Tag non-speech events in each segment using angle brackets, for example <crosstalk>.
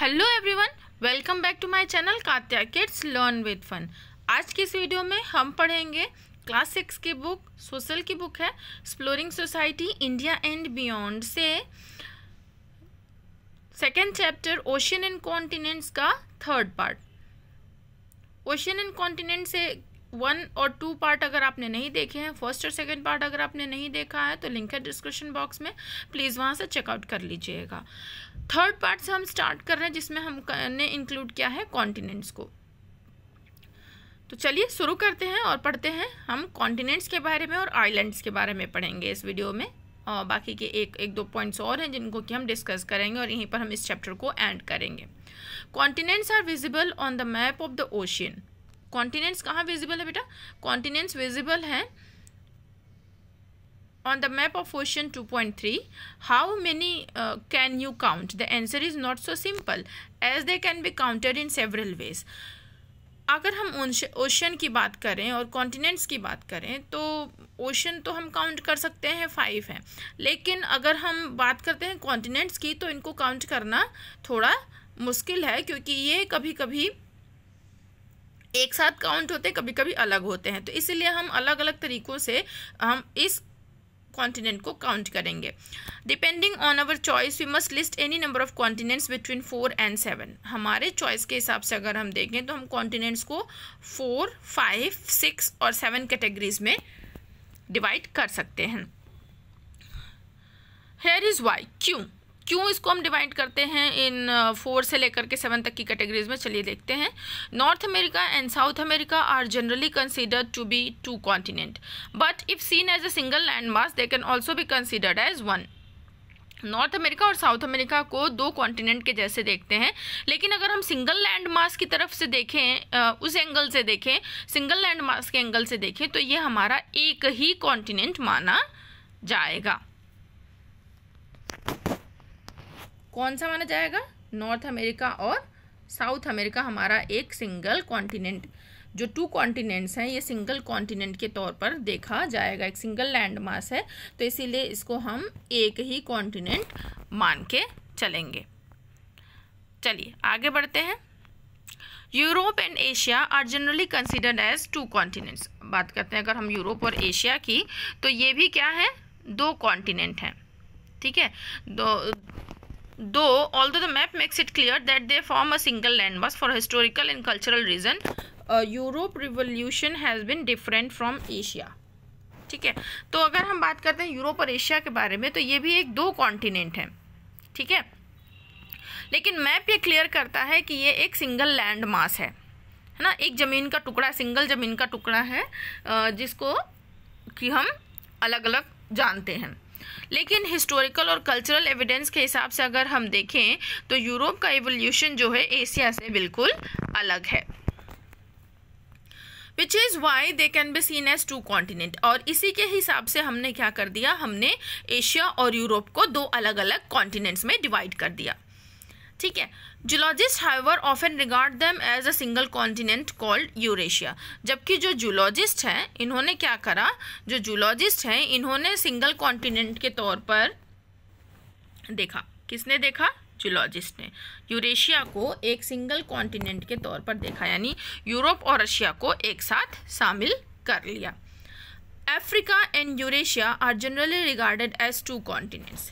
Hello everyone welcome back to my channel Katya kids learn with fun आज की इस video में हम पढ़ेंगे क्लास सिक्स की बुक सोशल की बुक है exploring society India and beyond से second chapter ocean and continents का third part ocean and continent से वन और टू पार्ट अगर आपने नहीं देखे हैं फर्स्ट और सेकंड पार्ट अगर आपने नहीं देखा है तो लिंक है डिस्क्रिप्शन बॉक्स में प्लीज़ वहाँ से चेकआउट कर लीजिएगा थर्ड पार्ट से हम स्टार्ट कर रहे हैं जिसमें हमने इंक्लूड किया है कॉन्टिनेंट्स को तो चलिए शुरू करते हैं और पढ़ते हैं हम कॉन्टिनेंट्स के बारे में और आइलैंड्स के बारे में पढ़ेंगे इस वीडियो में और बाकी के एक एक दो पॉइंट्स और हैं जिनको कि हम डिस्कस करेंगे और यहीं पर हम इस चैप्टर को एंड करेंगे continents are visible on the map of the ocean continents कहाँ विजिबल है बेटा कॉन्टिनेंट्स विजिबल हैं on the map of ocean 2.3 how many uh, can you count the answer is not so simple as they can be counted in several ways अगर हम ocean की बात करें और कॉन्टिनेंट्स की बात करें तो ओशन तो हम काउंट कर सकते हैं फाइव हैं लेकिन अगर हम बात करते हैं कॉन्टिनेंट्स की तो इनको काउंट करना थोड़ा मुश्किल है क्योंकि ये कभी कभी एक साथ काउंट होते कभी कभी अलग होते हैं तो इसलिए हम अलग अलग तरीक़ों से हम इस कॉन्टिनेंट को काउंट करेंगे depending on our choice we must list any number of continents between four and seven हमारे चॉइस के हिसाब से अगर हम देखें तो हम कॉन्टिनेंट्स को फोर फाइव सिक्स और सेवन कैटेगरीज में डिवाइड कर सकते हैं हेयर इज़ वाई क्यों क्यों इसको हम डिवाइड करते हैं इन फोर से लेकर के सेवन तक की कैटेगरीज में चलिए देखते हैं North America and South America are generally considered to be two continent but if seen as a single land mass they can also be considered as one North America और South America को दो continent के जैसे देखते हैं लेकिन अगर हम सिंगल लैंड मास की तरफ से देखें उस एंगल से देखें सिंगल लैंड मास के एंगल से देखें तो ये हमारा एक ही कॉन्टिनेंट माना जाएगा कौन सा माना जाएगा नॉर्थ अमेरिका और साउथ अमेरिका हमारा एक सिंगल कॉन्टिनेंट जो टू कॉन्टिनेंट्स हैं ये सिंगल कॉन्टिनेंट के तौर पर देखा जाएगा एक सिंगल लैंड मास है तो इसीलिए इसको हम एक ही कॉन्टिनेंट मान के चलेंगे चलिए आगे बढ़ते हैं Europe and Asia are generally considered as two continents बात करते हैं अगर हम यूरोप और एशिया की तो ये भी क्या है दो कॉन्टिनेंट हैं ठीक है दो though although the map makes it clear that they form a single landmass for historical and cultural reason uh, europe revolution has been different from asia ठीक है तो अगर हम बात करते हैं यूरोप और एशिया के बारे में तो ये भी एक दो कॉन्टिनेंट हैं ठीक है लेकिन मैप ये क्लियर करता है कि ये एक सिंगल लैंड मास है है ना एक ज़मीन का टुकड़ा सिंगल ज़मीन का टुकड़ा है जिसको कि हम अलग अलग जानते हैं लेकिन हिस्टोरिकल और कल्चरल एविडेंस के हिसाब से अगर हम देखें तो यूरोप का एवोल्यूशन जो है एशिया से बिल्कुल अलग है which is why they can be seen as two continent और इसी के हिसाब से हमने क्या कर दिया हमने एशिया और यूरोप को दो अलग अलग कॉन्टिनेंट्स में डिवाइड कर दिया ठीक है zoologist however often regard them as a single continent called Eurasia जबकि जो जूलॉजिस्ट हैं इन्होंने क्या करा जो जूलॉजिस्ट हैं इन्होंने सिंगल कॉन्टिनेंट के तौर पर देखा किसने देखा जूलॉजिस्ट ने यूरेशिया को एक सिंगल कॉन्टिनेंट के तौर पर देखा यानी यूरोप और रशिया को एक साथ शामिल कर लिया Africa and Eurasia are generally regarded as two continents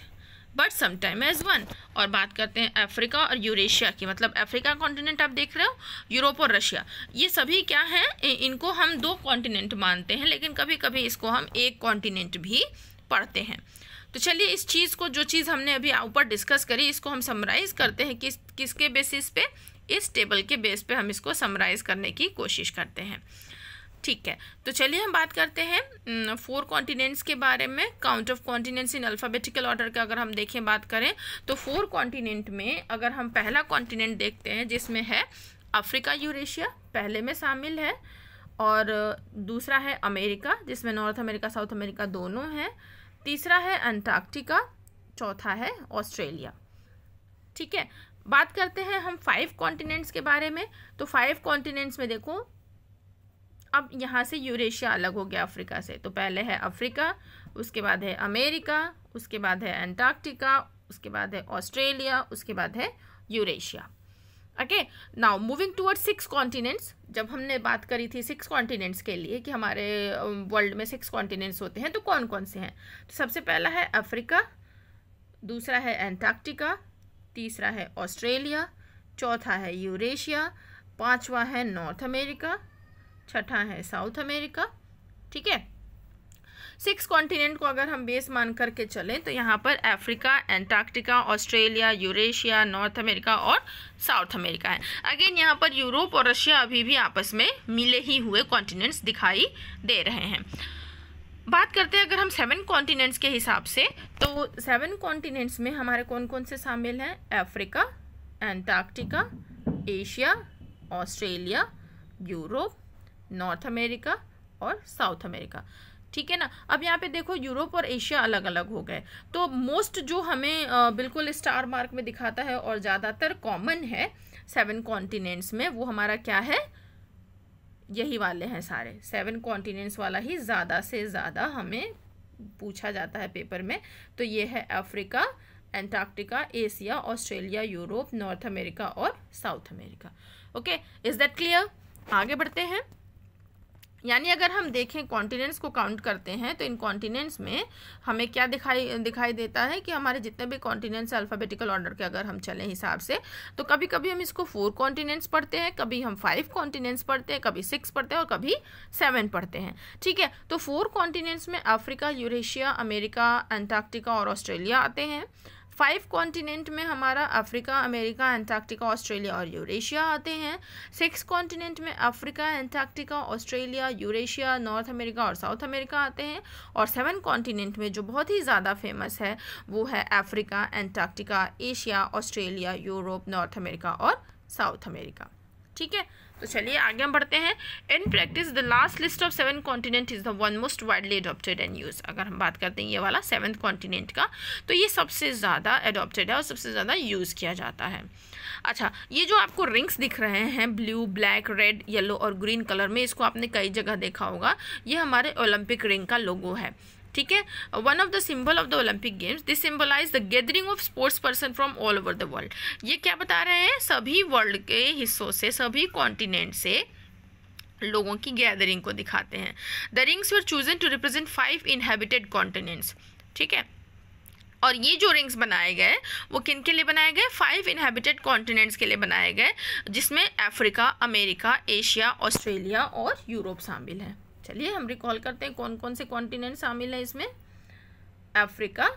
but sometime as one और बात करते हैं अफ्रीका और यूरेशिया की मतलब अफ्रीका कॉन्टिनेंट आप देख रहे हो यूरोप और रशिया ये सभी क्या हैं इनको हम दो कॉन्टिनेंट मानते हैं लेकिन कभी कभी इसको हम एक कॉन्टिनेंट भी पढ़ते हैं तो चलिए इस चीज़ को जो चीज़ हमने अभी ऊपर डिस्कस करी इसको हम समराइज़ करते हैं किस किसके बेसिस पे इस टेबल के बेस पे हम इसको समराइज़ करने की कोशिश करते हैं ठीक है तो चलिए हम बात करते हैं फोर कॉन्टिनेंट्स के बारे में count of continents in alphabetical order का अगर हम देखें बात करें तो फोर कॉन्टिनेंट में अगर हम पहला कॉन्टिनेंट देखते हैं जिसमें है अफ्रीका यूरेशिया पहले में शामिल है और दूसरा है अमेरिका जिसमें नॉर्थ अमेरिका साउथ अमेरिका दोनों हैं तीसरा है अंटार्कटिका चौथा है ऑस्ट्रेलिया ठीक है बात करते हैं हम फाइव कॉन्टिनेंट्स के बारे में तो फाइव कॉन्टिनेंट्स में देखो अब यहाँ से यूरेशिया अलग हो गया अफ्रीका से तो पहले है अफ्रीका उसके बाद है अमेरिका उसके बाद है एंटार्क्टिका उसके बाद है ऑस्ट्रेलिया उसके बाद है Eurasia okay now moving toward six continents जब हमने बात करी थी सिक्स कॉन्टिनेंट्स के लिए कि हमारे वर्ल्ड में सिक्स कॉन्टिनेंट्स होते हैं तो कौन कौन से हैं तो सबसे पहला है अफ्रीका दूसरा है एंटार्क्टिका तीसरा है ऑस्ट्रेलिया चौथा है यूरेशिया पांचवा है नॉर्थ अमेरिका छठा है साउथ अमेरिका ठीक है सिक्स कॉन्टिनेंट को अगर हम बेस मान करके चलें तो यहाँ पर Africa Antarctica Australia Eurasia North America और साउथ अमेरिका है अगेन यहाँ पर यूरोप और रशिया अभी भी आपस में मिले ही हुए कॉन्टिनेंट्स दिखाई दे रहे हैं बात करते हैं अगर हम सेवन कॉन्टिनेंट्स के हिसाब से तो सेवन कॉन्टिनेंट्स में हमारे कौन कौन से शामिल हैं Africa Antarctica Asia Australia Europe North America और साउथ अमेरिका ठीक है ना अब यहाँ पे देखो यूरोप और एशिया अलग अलग हो गए तो मोस्ट जो हमें बिल्कुल स्टार मार्क में दिखाता है और ज़्यादातर कॉमन है सेवन कॉन्टिनेंट्स में वो हमारा क्या है यही वाले हैं सारे सेवन कॉन्टिनेंट्स वाला ही ज़्यादा से ज़्यादा हमें पूछा जाता है पेपर में तो ये है Africa Antarctica Asia Australia Europe North America और South America okay is that clear आगे बढ़ते हैं यानी अगर हम देखें कॉन्टिनेंट्स को काउंट करते हैं तो इन कॉन्टिनेंट्स में हमें क्या दिखाई दिखाई देता है कि हमारे जितने भी कॉन्टिनेंट्स अल्फ़ाबेटिकल ऑर्डर के अगर हम चलें हिसाब से तो कभी कभी हम इसको फोर कॉन्टिनेंट्स पढ़ते हैं कभी हम फाइव कॉन्टिनेंट्स पढ़ते हैं कभी सिक्स पढ़ते हैं और कभी सेवन पढ़ते हैं ठीक है तो फोर कॉन्टिनेंट्स में अफ्रीका यूरेशिया अमेरिका एंटार्क्टिका और ऑस्ट्रेलिया आते हैं फाइव कॉन्टिनेंट में हमारा अफ्रीका अमेरिका एंटार्क्टिका ऑस्ट्रेलिया और यूरेशिया आते हैं सिक्स कॉन्टिनेंट में Africa Antarctica Australia Eurasia North America और साउथ अमेरिका आते हैं और सेवन कॉन्टिनेंट में जो बहुत ही ज़्यादा फेमस है वो है Africa Antarctica Asia Australia Europe North America और साउथ अमेरिका ठीक है तो चलिए आगे हम बढ़ते हैं in practice the last list of seven continent is the one most widely adopted and use अगर हम बात करते हैं ये वाला सेवन कॉन्टिनेंट का तो ये सबसे ज़्यादा अडोप्टेड है और सबसे ज़्यादा यूज़ किया जाता है अच्छा ये जो आपको रिंग्स दिख रहे हैं ब्लू ब्लैक रेड येलो और ग्रीन कलर में इसको आपने कई जगह देखा होगा ये हमारे ओलंपिक रिंग का लोगो है ठीक है one of the symbol of the Olympic games this symbolise the gathering of sports person from all over the world ये क्या बता रहे हैं सभी वर्ल्ड के हिस्सों से सभी कॉन्टिनेंट से लोगों की गैदरिंग को दिखाते हैं the rings were chosen to represent five inhabited continents ठीक है और ये जो रिंग्स बनाए गए वो किन के लिए बनाए गए फाइव इनहेबिटेड कॉन्टिनेंट्स के लिए बनाए गए जिसमें अफ्रीका अमेरिका एशिया ऑस्ट्रेलिया और यूरोप शामिल है चलिए हम रिकॉल करते हैं कौन कौन से कॉन्टिनेंट शामिल हैं इसमें Africa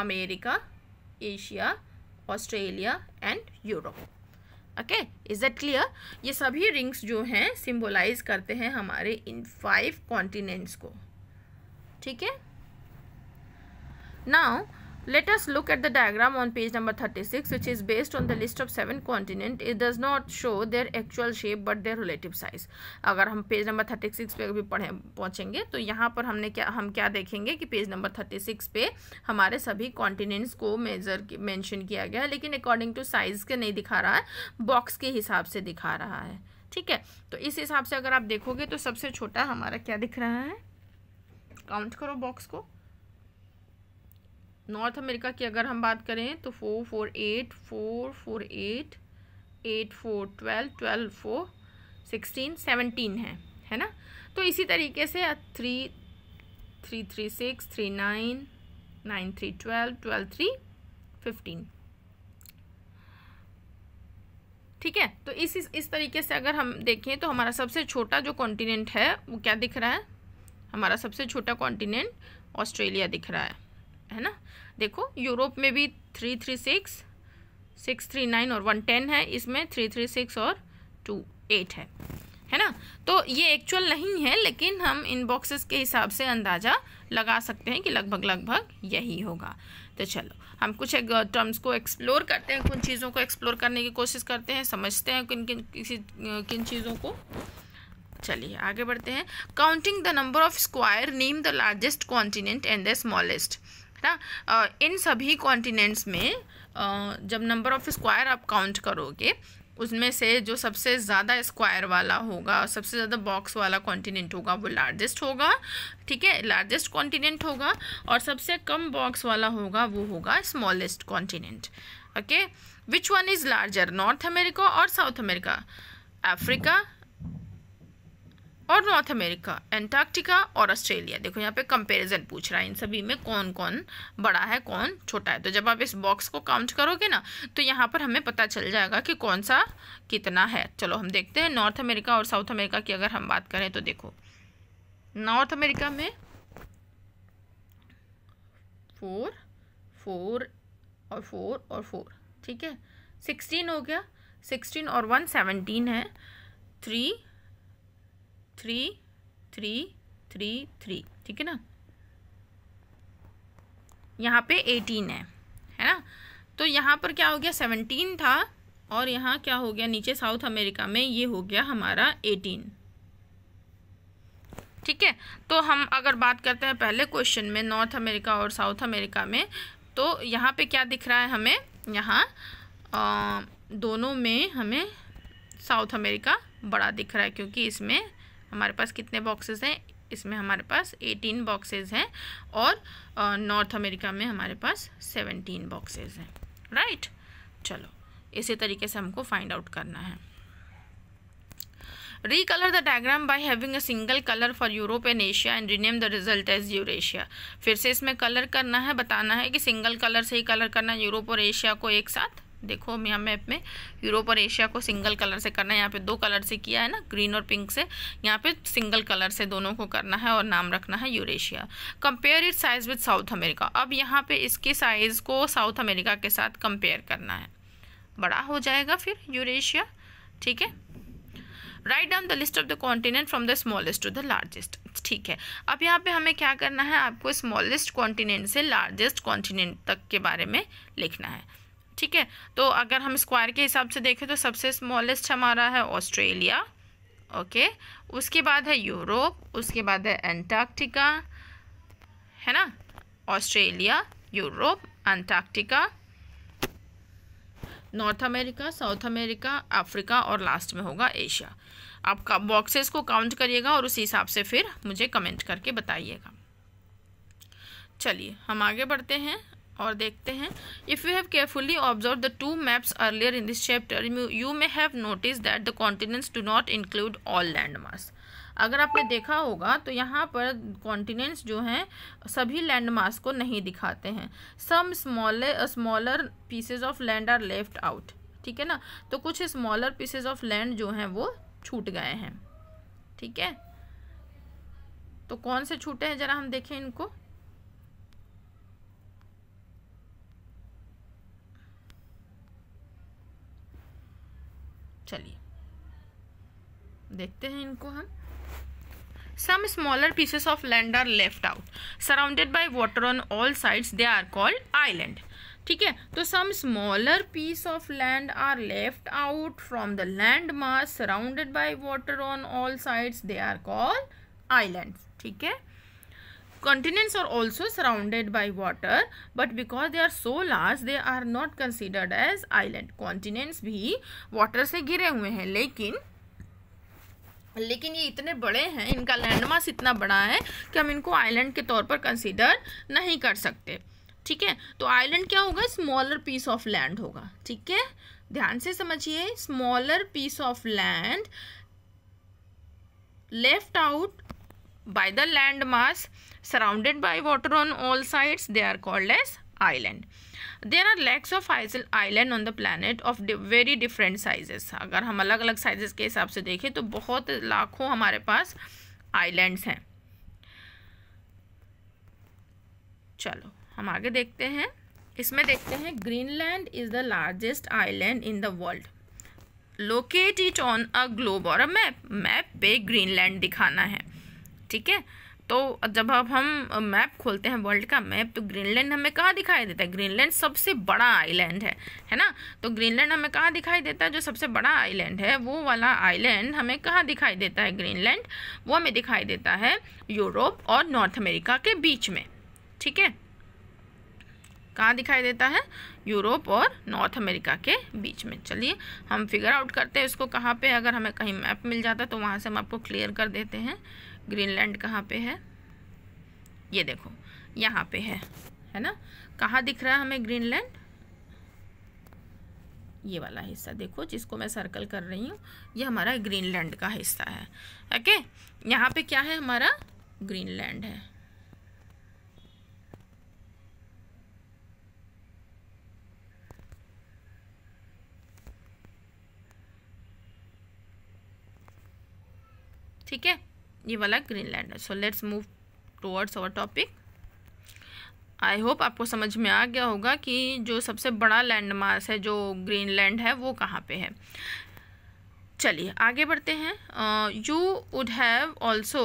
America Asia Australia and Europe okay is that clear ये सभी रिंग्स जो हैं सिंबलाइज करते हैं हमारे इन फाइव कॉन्टिनेंट्स को ठीक है now Let look at the diagram on page number thirty six which is based on the list of seven continent it does not show their actual shape but their relative size अगर हम page number thirty six पे भी पढ़े पहुँचेंगे तो यहाँ पर हमने क्या हम क्या देखेंगे कि पेज नंबर थर्टी सिक्स पे हमारे सभी कॉन्टिनेंट्स को मेजर मैंशन किया गया है लेकिन अकॉर्डिंग टू साइज़ के नहीं दिखा रहा है बॉक्स के हिसाब से दिखा रहा है ठीक है तो इस हिसाब से अगर आप देखोगे तो सबसे छोटा हमारा क्या दिख रहा है काउंट करो बॉक्स को नॉर्थ अमेरिका की अगर हम बात करें तो four four eight four four eight eight four twelve twelve four sixteen seventeen है है ना तो इसी तरीके से three three three six three nine nine three twelve twelve three fifteen ठीक है तो इस इस तरीके से अगर हम देखें तो हमारा सबसे छोटा जो कॉन्टिनेंट है वो क्या दिख रहा है हमारा सबसे छोटा कॉन्टिनेंट ऑस्ट्रेलिया दिख रहा है है ना देखो यूरोप में भी three three six six three nine और वन टेन है इसमें थ्री थ्री सिक्स और टू एट है है ना तो ये एक्चुअल नहीं है लेकिन हम इन बॉक्सेस के हिसाब से अंदाज़ा लगा सकते हैं कि लगभग लगभग यही होगा तो चलो हम कुछ टर्म्स uh, को एक्सप्लोर करते हैं कुछ चीज़ों को एक्सप्लोर करने की कोशिश करते हैं समझते हैं किन किन किसी uh, किन चीज़ों को चलिए आगे बढ़ते हैं counting the number of square name the largest continent and the smallest ना इन सभी कॉन्टिनेंट्स में जब नंबर ऑफ स्क्वायर आप काउंट करोगे उसमें से जो सबसे ज़्यादा स्क्वायर वाला होगा सबसे ज़्यादा बॉक्स वाला कॉन्टिनेंट होगा वो लार्जेस्ट होगा ठीक है लार्जेस्ट कॉन्टिनेंट होगा और सबसे कम बॉक्स वाला होगा वो होगा smallest continent okay which one is larger North America और साउथ अमेरिका अफ्रीका और नॉर्थ अमेरिका एंटार्क्टिका और ऑस्ट्रेलिया देखो यहाँ पे कंपैरिजन पूछ रहा है इन सभी में कौन कौन बड़ा है कौन छोटा है तो जब आप इस बॉक्स को काउंट करोगे ना तो यहाँ पर हमें पता चल जाएगा कि कौन सा कितना है चलो हम देखते हैं नॉर्थ अमेरिका और साउथ अमेरिका की अगर हम बात करें तो देखो नॉर्थ अमेरिका में फोर फोर और फोर और फोर ठीक है सिक्सटीन हो गया सिक्सटीन और वन सेवनटीन है three three three three three ठीक है ना यहाँ पे एटीन है है ना तो यहाँ पर क्या हो गया सेवनटीन था और यहाँ क्या हो गया नीचे साउथ अमेरिका में ये हो गया हमारा एटीन ठीक है तो हम अगर बात करते हैं पहले क्वेश्चन में नॉर्थ अमेरिका और साउथ अमेरिका में तो यहाँ पे क्या दिख रहा है हमें यहाँ दोनों में हमें साउथ अमेरिका बड़ा दिख रहा है क्योंकि इसमें हमारे पास कितने बॉक्सेस हैं इसमें हमारे पास एटीन बॉक्सेज हैं और नॉर्थ अमेरिका में हमारे पास सेवनटीन बॉक्सेज हैं राइट चलो इसी तरीके से हमको फाइंड आउट करना है recolour the diagram by having a single colour for Europe and Asia and rename the result as Eurasia फिर से इसमें कलर करना है बताना है कि सिंगल कलर से ही कलर करना यूरोप और एशिया को एक साथ देखो यहाँ मैप में यूरोप और एशिया को सिंगल कलर से करना है यहाँ पे दो कलर से किया है ना ग्रीन और पिंक से यहाँ पे सिंगल कलर से दोनों को करना है और नाम रखना है Eurasia compare it size with South America अब यहाँ पे इसके साइज़ को साउथ अमेरिका के साथ कंपेयर करना है बड़ा हो जाएगा फिर यूरेशिया ठीक है write down the list of the continent from the smallest to the largest ठीक है अब यहाँ पे हमें क्या करना है आपको स्मॉलेस्ट कॉन्टिनेंट से लार्जेस्ट कॉन्टिनेंट तक के बारे में लिखना है ठीक है तो अगर हम स्क्वायर के हिसाब से देखें तो सबसे स्मॉलेस्ट हमारा है ऑस्ट्रेलिया ओके उसके बाद है यूरोप उसके बाद है एंटार्क्टिका है ना Australia Europe Antarctica North America South America Africa और लास्ट में होगा एशिया आप बॉक्सेस को काउंट करिएगा और उसी हिसाब से फिर मुझे कमेंट करके बताइएगा चलिए हम आगे बढ़ते हैं और देखते हैं if you have carefully observe the two maps earlier in this chapter you may have notice that the continents do not include all land marks अगर आपने देखा होगा तो यहाँ पर कॉन्टिनेंट्स जो हैं सभी लैंड मार्क्स को नहीं दिखाते हैं some small smaller pieces of land are left out ठीक है ना तो कुछ स्मॉलर पीसेज ऑफ लैंड जो हैं वो छूट गए हैं ठीक है तो कौन से छूटे हैं ज़रा हम देखें इनको देखते हैं इनको हम some smaller pieces of land are left out surrounded by water on all sides they are called island ठीक है तो some smaller piece of land are left out from the land mass surrounded by water on all side they are called island ठीक है continents are also surrounded by water but because they are so large they are not considered as island continents भी water से घिरे हुए हैं लेकिन लेकिन ये इतने बड़े हैं इनका लैंडमास इतना बड़ा है कि हम इनको आइलैंड के तौर पर कंसिडर नहीं कर सकते ठीक है तो आइलैंड क्या होगा स्मॉलर पीस ऑफ लैंड होगा ठीक है ध्यान से समझिए smaller piece of land left out by the land mass surrounded by water on all sides they are called as island there are lakhs of island on the planet of very different sizes अगर हम अलग अलग sizes के हिसाब से देखें तो बहुत लाखों हमारे पास आइलैंड हैं चलो हम आगे देखते हैं इसमें देखते हैं Greenland is the largest island in the world locate it on a globe और अ मैप मैप पे ग्रीनलैंड दिखाना है ठीक है तो जब अब हम मैप खोलते हैं वर्ल्ड का मैप तो ग्रीनलैंड हमें कहाँ दिखाई देता है ग्रीनलैंड सबसे बड़ा आइलैंड है है ना तो ग्रीनलैंड हमें कहाँ दिखाई देता है जो सबसे बड़ा आइलैंड है वो वाला आइलैंड हमें कहाँ दिखाई देता है ग्रीनलैंड वो हमें दिखाई देता है यूरोप और नॉर्थ अमेरिका के बीच में ठीक है कहाँ दिखाई देता है यूरोप और नॉर्थ अमेरिका के बीच में चलिए हम फिगर आउट करते हैं उसको कहाँ पे अगर हमें कहीं मैप मिल जाता तो वहाँ से हम आपको क्लियर कर देते हैं ग्रीनलैंड कहाँ पे है ये देखो यहाँ पे है है ना कहाँ दिख रहा है हमें ग्रीनलैंड ये वाला हिस्सा देखो जिसको मैं सर्कल कर रही हूँ ये हमारा ग्रीनलैंड का हिस्सा है ओके यहाँ पे क्या है हमारा ग्रीनलैंड है ठीक है ये वाला Greenland so let's move towards our topic I hope आपको समझ में आ गया होगा कि जो सबसे बड़ा लैंडमार्क है जो ग्रीनलैंड है वो कहाँ पे है चलिए आगे बढ़ते हैं you would have also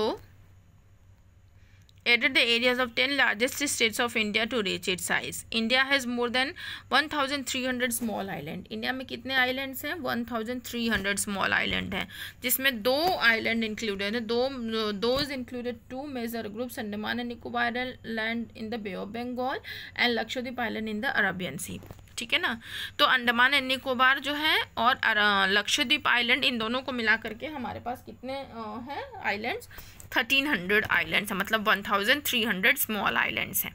added the areas of 10 largest states of India to reach its size. India has more than 1300 small island. India में कितने islands हैं 1300 small island हैं जिसमें दो island included हैं दो those included two major groups Andaman and Nicobar land in the Bay of Bengal and Lakshadweep island in the Arabian Sea. ठीक है ना तो अंडमान एंड निकोबार जो है और लक्षद्वीप आइलैंड इन दोनों को मिला करके हमारे पास कितने हैं आइलैंड्स थर्टीन हंड्रेड आइलैंड्स हैं मतलब one thousand three hundred small islands हैं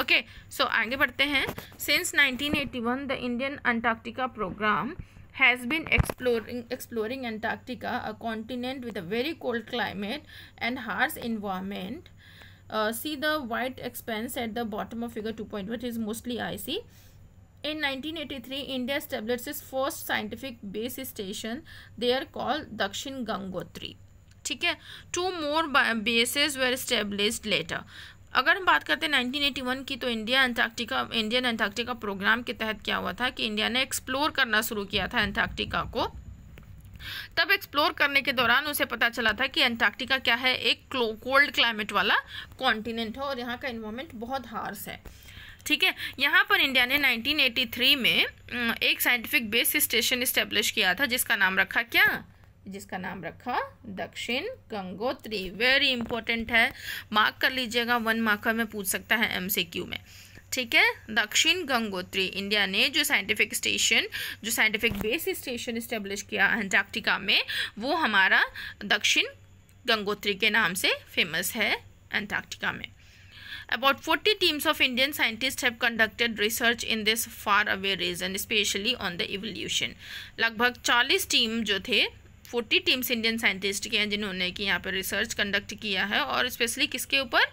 ओके सो आगे बढ़ते हैं since nineteen eighty one the Indian Antarctica programme has been exploring exploring Antarctica a continent with a very cold climate and harsh environment see the white expanse at the bottom of figure two point which is mostly ice In 1983, India three India established its first scientific base station they are called दक्षिण गंगोत्री ठीक है two more bases were established later अगर हम बात करते हैं 1981 की तो India Antarctica Indian Antarctica programme के तहत क्या हुआ था कि इंडिया ने एक्सप्लोर करना शुरू किया था अंटार्कटिका को तब एक्सप्लोर करने के दौरान उसे पता चला था कि अंटार्कटिका क्या है एक कोल्ड क्लाइमेट वाला कॉन्टिनेंट है और यहाँ का इन्वायरमेंट बहुत हार्स है ठीक है यहाँ पर इंडिया ने 1983 में एक साइंटिफिक बेस स्टेशन इस्टेब्लिश किया था जिसका नाम रखा क्या जिसका नाम रखा दक्षिण गंगोत्री वेरी इंपॉर्टेंट है मार्क कर लीजिएगा वन मार्कर में पूछ सकता है एम में ठीक है दक्षिण गंगोत्री इंडिया ने जो साइंटिफिक स्टेशन जो साइंटिफिक बेस स्टेशन इस्टेब्लिश किया अंटार्क्टिका में वो हमारा दक्षिण गंगोत्री के नाम से फेमस है अंटार्क्टिका में about forty teams of Indian scientist have conducted research in this far away region specially on the evolution लगभग चालीस टीम जो थे फोर्टी टीम्स इंडियन साइंटिस्ट के हैं जिन्होंने कि यहाँ पर रिसर्च कंडक्ट किया है और स्पेशली किसके ऊपर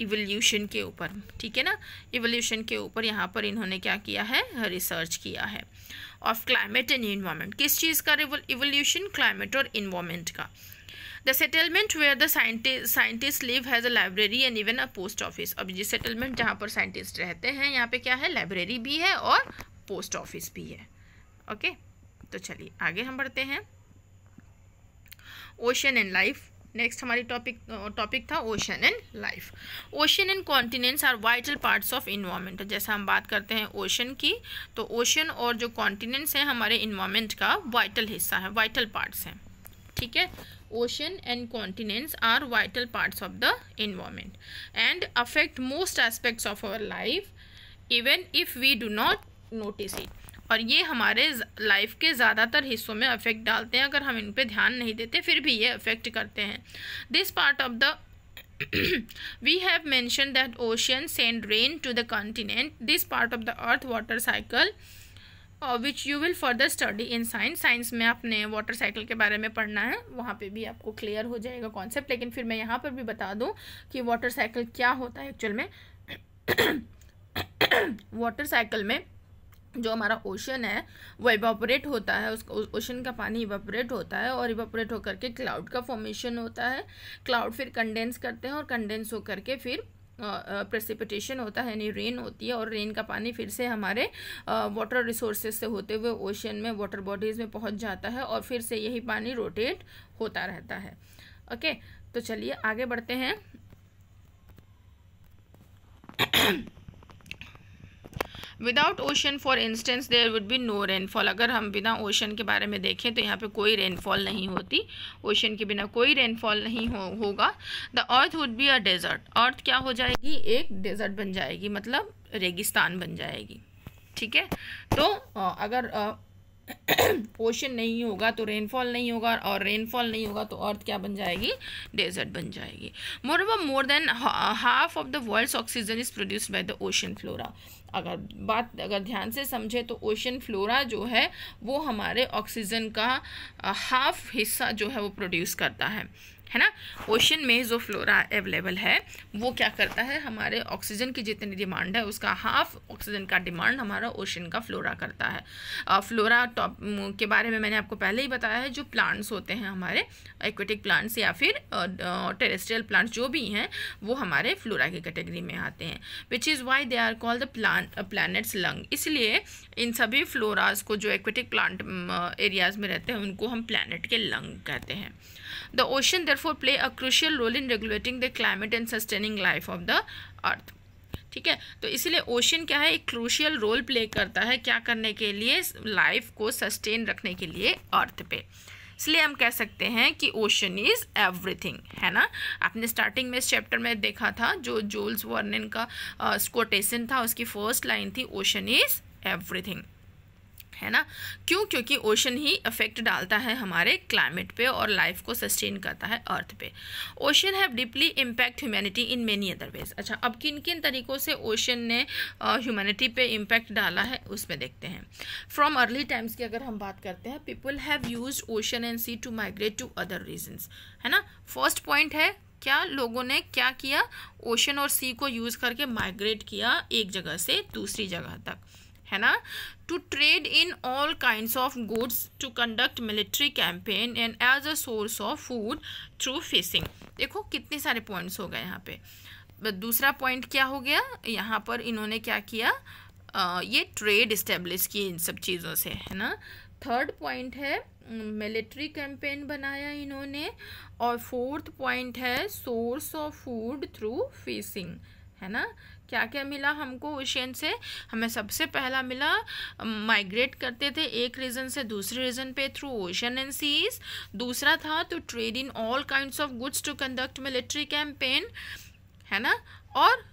इवोल्यूशन के ऊपर ठीक है ना इवोल्यूशन के ऊपर यहाँ पर इन्होंने क्या किया है रिसर्च किया है ऑफ क्लाइमेट एंड इन्वामेंट किस चीज़ का इवोल्यूशन क्लाइमेट और इन्वामेंट का the settlement where the scientist live has a library and even a post office अब जिस सेटलमेंट जहाँ पर साइंटिस्ट रहते हैं यहाँ पे क्या है लाइब्रेरी भी है और पोस्ट ऑफिस भी है ओके okay? तो चलिए आगे हम बढ़ते हैं ओशन एंड लाइफ नेक्स्ट हमारी टॉपिक टॉपिक था ocean and life ocean and continents are vital parts of environment जैसा हम बात करते हैं ओशन की तो ओशन और जो कॉन्टिनेंट्स हैं हमारे इन्वामेंट का वाइटल हिस्सा है वाइटल पार्ट्स हैं ठीक है ocean and continents are vital parts of the environment and affect most aspects of our life even if we do not notice it और ये हमारे लाइफ के ज़्यादातर हिस्सों में अफेक्ट डालते हैं अगर हम इन पर ध्यान नहीं देते फिर भी ये अफेक्ट करते हैं this part of the we have mentioned that ocean send rain to the continent this part of the earth water cycle uh, which you will further study in science science में आपने water cycle के बारे में पढ़ना है वहाँ पे भी आपको clear हो जाएगा concept लेकिन फिर मैं यहाँ पर भी बता दूँ कि water cycle क्या होता है actual में water cycle में जो हमारा ओशन है वो इवापोरेट होता है उस ओशन का पानी इवापोरेट होता है और इवापोरेट होकर के क्लाउड का फॉर्मेशन होता है क्लाउड फिर कंडेंस करते हैं और कंडेंस होकर के फिर प्रेसिपिटेशन होता है यानी रेन होती है और रेन का पानी फिर से हमारे वाटर रिसोर्सेज से होते हुए ओशन में वाटर बॉडीज़ में पहुँच जाता है और फिर से यही पानी रोटेट होता रहता है ओके तो चलिए आगे बढ़ते हैं without ocean for instance there would be no rainfall अगर हम बिना ओशन के बारे में देखें तो यहाँ पे कोई रेनफॉल नहीं होती ओशन के बिना कोई रेनफॉल नहीं हो, होगा the earth would be a desert earth क्या हो जाएगी एक डेजर्ट बन जाएगी मतलब रेगिस्तान बन जाएगी ठीक है तो अगर ओशन <clears throat> नहीं होगा तो रेनफॉल नहीं होगा और रेनफॉल नहीं होगा तो अर्थ क्या बन जाएगी डेजर्ट बन जाएगी more more than half of the world oxygen is produced by the ocean flora अगर बात अगर ध्यान से समझे तो ओशन फ्लोरा जो है वो हमारे ऑक्सीजन का हाफ हिस्सा जो है वो प्रोड्यूस करता है है ना ओशन में जो फ्लोरा अवेलेबल है वो क्या करता है हमारे ऑक्सीजन की जितनी डिमांड है उसका हाफ ऑक्सीजन का डिमांड हमारा ओशन का फ्लोरा करता है आ, फ्लोरा टॉप के बारे में मैंने आपको पहले ही बताया है जो प्लांट्स होते हैं हमारे एक्वेटिक प्लांट्स या फिर टेरेस्ट्रियल प्लांट्स जो भी हैं वो हमारे फ्लोरा की कैटेगरी में आते हैं which is why they are called the plan planet's lung इसलिए इन सभी फ्लोराज को जो एक्वेटिक प्लांट एरियाज़ में रहते हैं उनको हम प्लानट के लंग कहते हैं The ocean therefore play a crucial role in regulating the climate and sustaining life of the earth. ठीक है तो इसलिए ओशन क्या है एक क्रूशियल रोल प्ले करता है क्या करने के लिए लाइफ को सस्टेन रखने के लिए अर्थ पे इसलिए हम कह सकते हैं कि ओशन इज़ एवरीथिंग है ना आपने स्टार्टिंग में इस चैप्टर में देखा था जो जोल्स वर्निन का स्कोटेशन था उसकी फर्स्ट लाइन थी ओशन इज़ एवरीथिंग है ना क्यों क्योंकि ओशन ही इफेक्ट डालता है हमारे क्लाइमेट पे और लाइफ को सस्टेन करता है अर्थ पे ocean have deeply impact humanity in many other ways अच्छा अब किन किन तरीक़ों से ओशन ने ह्यूमैनिटी पे इम्पैक्ट डाला है उसमें देखते हैं फ्रॉम अर्ली टाइम्स की अगर हम बात करते हैं people have use ocean and sea to migrate to other regions है ना फर्स्ट पॉइंट है क्या लोगों ने क्या किया ओशन और सी को यूज़ करके माइग्रेट किया एक जगह से दूसरी जगह तक है ना to trade in all kind of goods to conduct military campaign and as a source of food through fishing देखो कितने सारे पॉइंट्स हो गए यहाँ पे दूसरा पॉइंट क्या हो गया यहाँ पर इन्होंने क्या किया आ, ये ट्रेड इस्टेब्लिश की इन सब चीज़ों से है ना थर्ड पॉइंट है मिलिट्री कैंपेन बनाया इन्होंने और फोर्थ पॉइंट है source of food through fishing है ना क्या क्या मिला हमको ओशियन से हमें सबसे पहला मिला माइग्रेट करते थे एक रीजन से दूसरे रीजन पे थ्रू ओशन एंड सीज दूसरा था to trade in all kinds of goods to conduct military campaign है ना और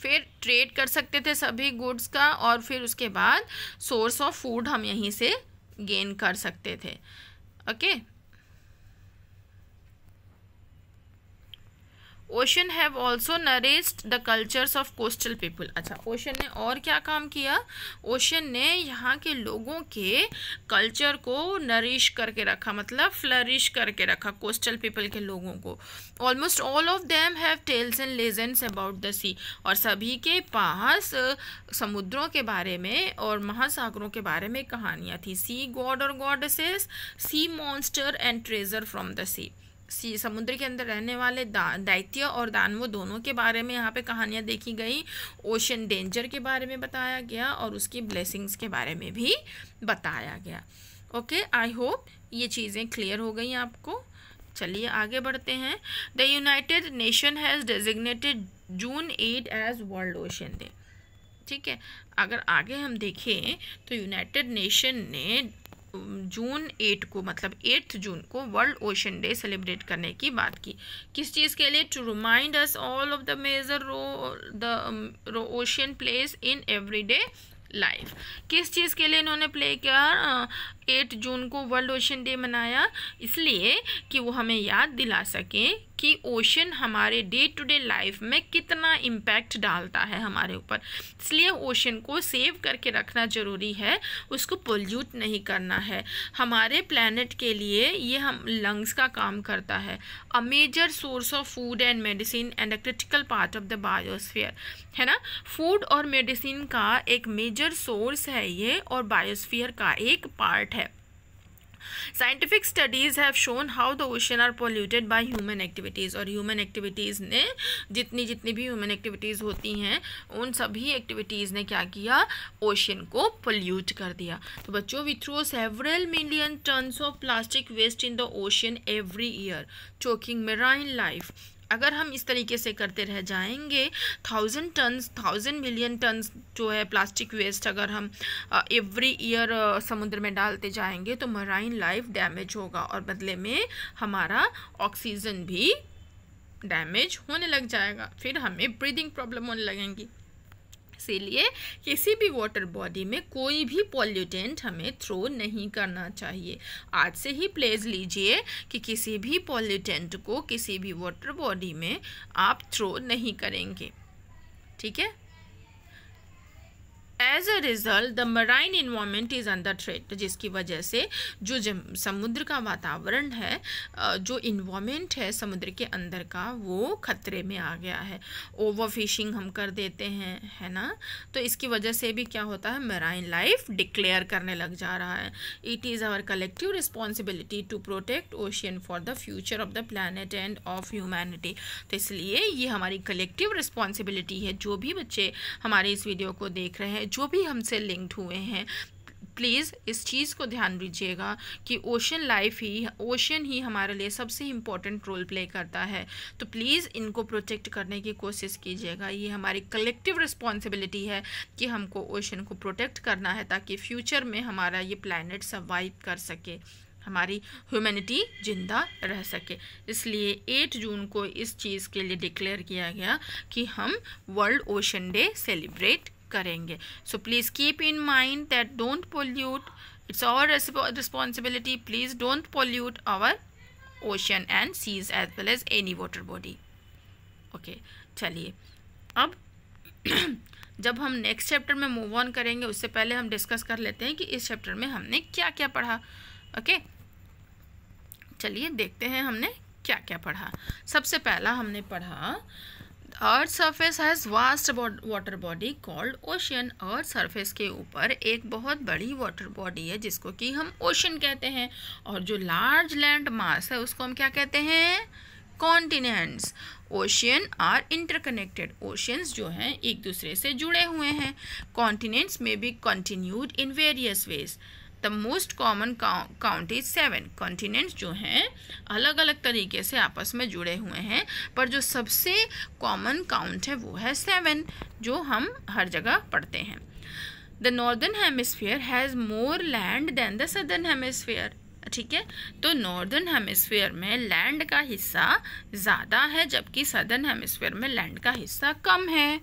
फिर ट्रेड कर सकते थे सभी गुड्स का और फिर उसके बाद सोर्स ऑफ फूड हम यहीं से गेन कर सकते थे okay okay? Ocean have also nourished the cultures of coastal people अच्छा ओशन ने और क्या काम किया ओशन ने यहाँ के लोगों के कल्चर को नरिश करके रखा मतलब फ्लरिश करके रखा कोस्टल पीपल के लोगों को almost all of them have tales and legends about the sea और सभी के पास समुद्रों के बारे में और महासागरों के बारे में कहानियाँ थी सी गॉड और goddesses sea monster and treasure from the sea sea समुद्र के अंदर रहने वाले दा, दैत्य और दानवों दोनों के बारे में यहाँ पे कहानियाँ देखी गई ओशन डेंजर के बारे में बताया गया और उसकी ब्लेसिंग्स के बारे में भी बताया गया ओके आई होप ये चीज़ें क्लियर हो गई आपको चलिए आगे बढ़ते हैं the United Nation has designated June eight as World Ocean Day ठीक है अगर आगे हम देखें तो यूनाइटेड नेशन ने जून एट को मतलब एट्थ जून को वर्ल्ड ओशन डे सेलिब्रेट करने की बात की किस चीज़ के लिए to remind us all of the major role the ocean place in every day life किस चीज़ के लिए इन्होंने प्ले किया एट जून को वर्ल्ड ओशन डे मनाया इसलिए कि वो हमें याद दिला सकें कि ओशन हमारे डे टू डे लाइफ में कितना इम्पैक्ट डालता है हमारे ऊपर इसलिए ओशन को सेव करके रखना ज़रूरी है उसको पोल्यूट नहीं करना है हमारे प्लानट के लिए ये हम लंग्स का काम करता है a major source of food and medicine and a critical part of the biosphere है ना फूड और मेडिसिन का एक मेजर सोर्स है ये और बायोस्फीयर का एक पार्ट है scientific studies have shown how the ocean are polluted by human activities और ह्यूमन एक्टिविटीज़ ने जितनी जितनी भी ह्यूमन एक्टिविटीज़ होती हैं उन सभी एक्टिविटीज़ ने क्या किया ओशन को पोल्यूट कर दिया तो बच्चों we throw several million tons of plastic waste in the ocean every year choking marine life अगर हम इस तरीके से करते रह जाएंगे thousand tons thousand million tons जो है प्लास्टिक वेस्ट अगर हम एवरी ईयर समुद्र में डालते जाएंगे तो मराइन लाइफ डैमेज होगा और बदले में हमारा ऑक्सीजन भी डैमेज होने लग जाएगा फिर हमें ब्रीदिंग प्रॉब्लम होने लगेंगी इसीलिए किसी भी वाटर बॉडी में कोई भी पॉल्यूटेंट हमें थ्रो नहीं करना चाहिए आज से ही प्लेज लीजिए कि किसी भी पॉल्यूटेंट को किसी भी वाटर बॉडी में आप थ्रो नहीं करेंगे ठीक है as a result the marine environment is under threat जिसकी वजह से जो समुद्र का वातावरण है जो इन्वामेंट है समुद्र के अंदर का वो खतरे में आ गया है ओवर फिशिंग हम कर देते हैं है ना तो इसकी वजह से भी क्या होता है मराइन लाइफ डिक्लेयर करने लग जा रहा है it is our collective responsibility to protect ocean for the future of the planet and of humanity तो इसलिए ये हमारी कलेक्टिव रिस्पॉन्सिबिलिटी है जो भी बच्चे हमारे इस वीडियो को देख रहे हैं जो भी हमसे लिंक्ड हुए हैं प्लीज़ इस चीज़ को ध्यान दीजिएगा कि ओशन लाइफ ही ओशन ही हमारे लिए सबसे इम्पॉर्टेंट रोल प्ले करता है तो प्लीज़ इनको प्रोटेक्ट करने की कोशिश कीजिएगा ये हमारी कलेक्टिव रिस्पॉन्सिबिलिटी है कि हमको ओशन को प्रोटेक्ट करना है ताकि फ्यूचर में हमारा ये प्लानट सर्वाइव कर सके हमारी ह्यूमैनिटी जिंदा रह सके इसलिए 8 जून को इस चीज़ के लिए डिक्लेयर किया गया कि हम वर्ल्ड ओशन डे सेलिब्रेट करेंगे so please keep in mind that don't pollute it's our responsibility please don't pollute our ocean and seas as well as any water body okay चलिए अब <clears throat> जब हम नेक्स्ट चैप्टर में move on करेंगे उससे पहले हम डिस्कस कर लेते हैं कि इस चैप्टर में हमने क्या क्या पढ़ा ओके okay? चलिए देखते हैं हमने क्या क्या पढ़ा सबसे पहला हमने पढ़ा earth surface has vast water body called ocean earth surface के ऊपर एक बहुत बड़ी वाटर बॉडी है जिसको कि हम ओशन कहते हैं और जो लार्ज लैंड मास है उसको हम क्या कहते हैं continents ocean are interconnected oceans जो हैं एक दूसरे से जुड़े हुए हैं कॉन्टिनेंट्स में भी continued in various ways the most common count is seven continents जो हैं अलग अलग तरीके से आपस में जुड़े हुए हैं पर जो सबसे कॉमन काउंट है वो है सेवन जो हम हर जगह पढ़ते हैं the northern hemisphere has more land than the southern hemisphere ठीक है तो नॉर्दर्न हेमिसफेयर में लैंड का हिस्सा ज़्यादा है जबकि सदर्न हेमिसफेयर में लैंड का हिस्सा कम है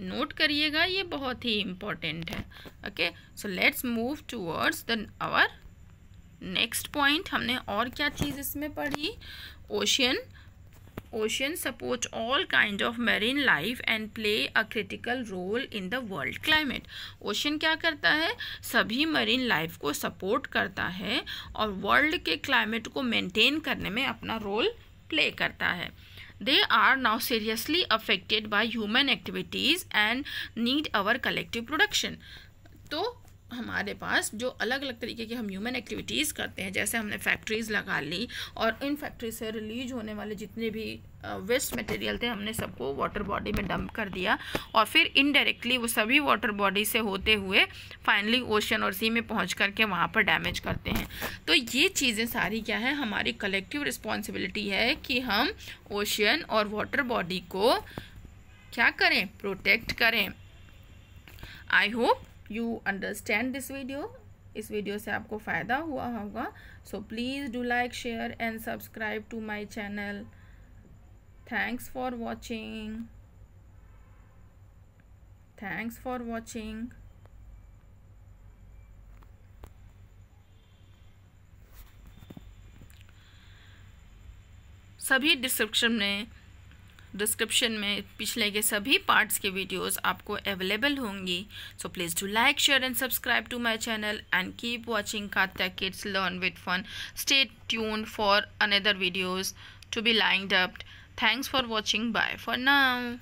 नोट करिएगा ये बहुत ही इम्पॉर्टेंट है okay so let's move towards the our next point हमने और क्या चीज़ इसमें पढ़ी ocean ocean support all kind of marine life and play a critical role in the world climate ocean क्या करता है सभी मरीन लाइफ को सपोर्ट करता है और वर्ल्ड के क्लाइमेट को मेंटेन करने में अपना रोल प्ले करता है They are now seriously affected by human activities and need our collective production. So हमारे पास जो अलग अलग तरीके की हम ह्यूमन एक्टिविटीज़ करते हैं जैसे हमने फैक्ट्रीज़ लगा ली और इन फैक्ट्री से रिलीज होने वाले जितने भी वेस्ट मटेरियल थे हमने सबको वाटर बॉडी में डंप कर दिया और फिर इनडायरेक्टली वो सभी वाटर बॉडी से होते हुए फाइनली ओशन और सी में पहुंच करके वहाँ पर डैमेज करते हैं तो ये चीज़ें सारी क्या है हमारी कलेक्टिव रिस्पॉन्सिबिलिटी है कि हम ओशन और वाटर बॉडी को क्या करें प्रोटेक्ट करें I hope you understand this video इस वीडियो से आपको फ़ायदा हुआ होगा so please do like share and subscribe to my channel thanks for watching thanks for watching सभी डिस्क्रिप्शन में डिस्क्रिप्शन में पिछले के सभी पार्ट्स के वीडियोस आपको अवेलेबल होंगी so please do like share and subscribe to my channel and keep watching Katya kids learn with fun stay tuned for another videos to be lined up thanks for watching bye for now